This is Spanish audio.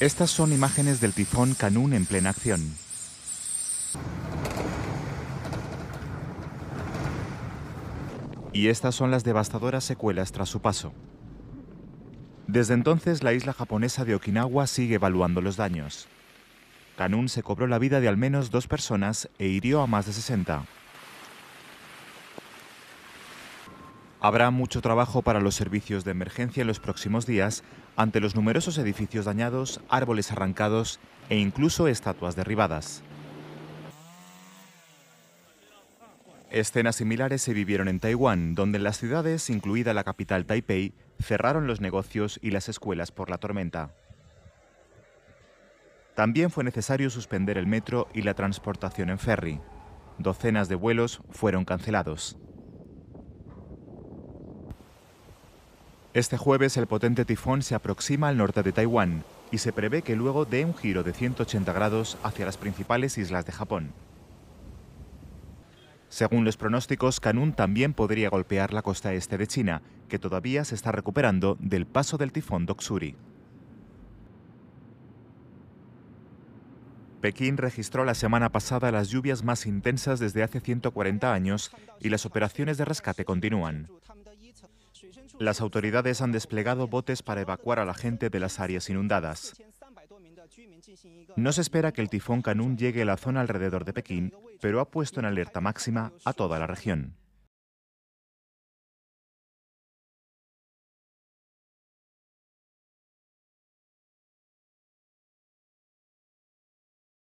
Estas son imágenes del tifón Kanun en plena acción. Y estas son las devastadoras secuelas tras su paso. Desde entonces, la isla japonesa de Okinawa sigue evaluando los daños. Kanun se cobró la vida de al menos dos personas e hirió a más de 60. Habrá mucho trabajo para los servicios de emergencia en los próximos días ante los numerosos edificios dañados, árboles arrancados e incluso estatuas derribadas. Escenas similares se vivieron en Taiwán, donde las ciudades, incluida la capital Taipei, cerraron los negocios y las escuelas por la tormenta. También fue necesario suspender el metro y la transportación en ferry. Docenas de vuelos fueron cancelados. Este jueves el potente tifón se aproxima al norte de Taiwán y se prevé que luego dé un giro de 180 grados hacia las principales islas de Japón. Según los pronósticos, Kanun también podría golpear la costa este de China, que todavía se está recuperando del paso del tifón Doksuri. Pekín registró la semana pasada las lluvias más intensas desde hace 140 años y las operaciones de rescate continúan. Las autoridades han desplegado botes para evacuar a la gente de las áreas inundadas. No se espera que el tifón Canún llegue a la zona alrededor de Pekín, pero ha puesto en alerta máxima a toda la región.